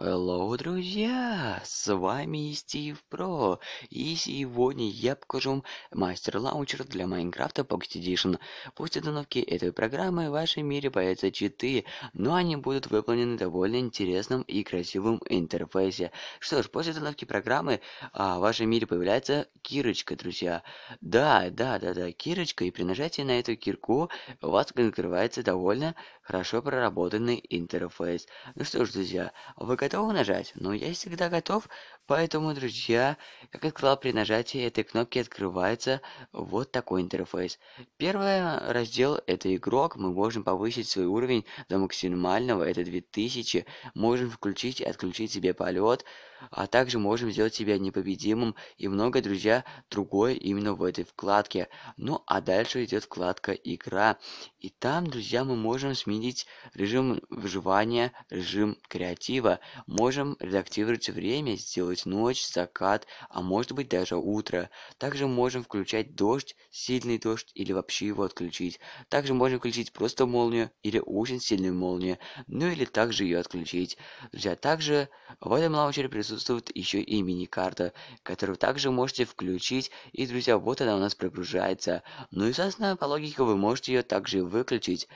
Hello, друзья! С вами Стив Про, и сегодня я покажу вам мастер-лаунчер для Майнкрафта Pocket Edition. После установки этой программы в вашем мире появятся читы, но они будут выполнены в довольно интересным и красивым интерфейсе. Что ж, после установки программы а, в вашем мире появляется кирочка, друзья. Да, да, да, да, кирочка, и при нажатии на эту кирку у вас открывается довольно хорошо проработанный интерфейс. Ну что ж, друзья, вы готовы нажать? Ну, я всегда готов, поэтому, друзья, как я сказал, при нажатии этой кнопки открывается вот такой интерфейс. Первый раздел — это игрок, мы можем повысить свой уровень до максимального, это 2000, можем включить и отключить себе полет, а также можем сделать себя непобедимым и много, друзья, другое именно в этой вкладке. Ну, а дальше идет вкладка «Игра», и там, друзья, мы можем сменить режим выживания, режим креатива. Можем редактировать время, сделать ночь, закат, а может быть даже утро. Также можем включать дождь, сильный дождь или вообще его отключить. Также можем включить просто молнию или очень сильную молнию, ну или также ее отключить. Друзья, также в этом лаунчере присутствует еще и мини-карта, которую также можете включить. И, друзья, вот она у нас прогружается. Ну и, соответственно, по логике вы можете ее также выключить.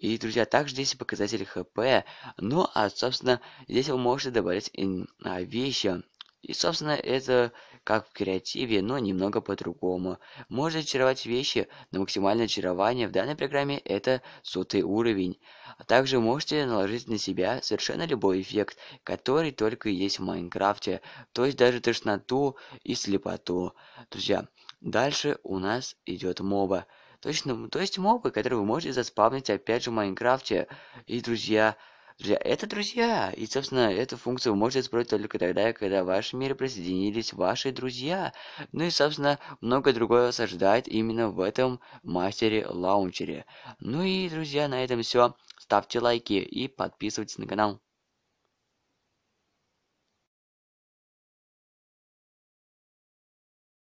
И, друзья, также здесь показатель ХП. Ну, а, собственно, здесь вы можете добавить а, вещи. И, собственно, это как в креативе, но немного по-другому. Можно очаровать вещи, но максимальное очарование в данной программе это сотый уровень. А также можете наложить на себя совершенно любой эффект, который только есть в Майнкрафте. То есть даже тошноту и слепоту. Друзья, дальше у нас идет моба. Точно, ну, то есть мобы, которые вы можете заспавнить опять же в Майнкрафте. И друзья, друзья, это друзья. И, собственно, эту функцию вы можете использовать только тогда, когда в вашем мире присоединились ваши друзья. Ну и, собственно, много другое вас ожидает именно в этом мастере-лаунчере. Ну и, друзья, на этом все. Ставьте лайки и подписывайтесь на канал.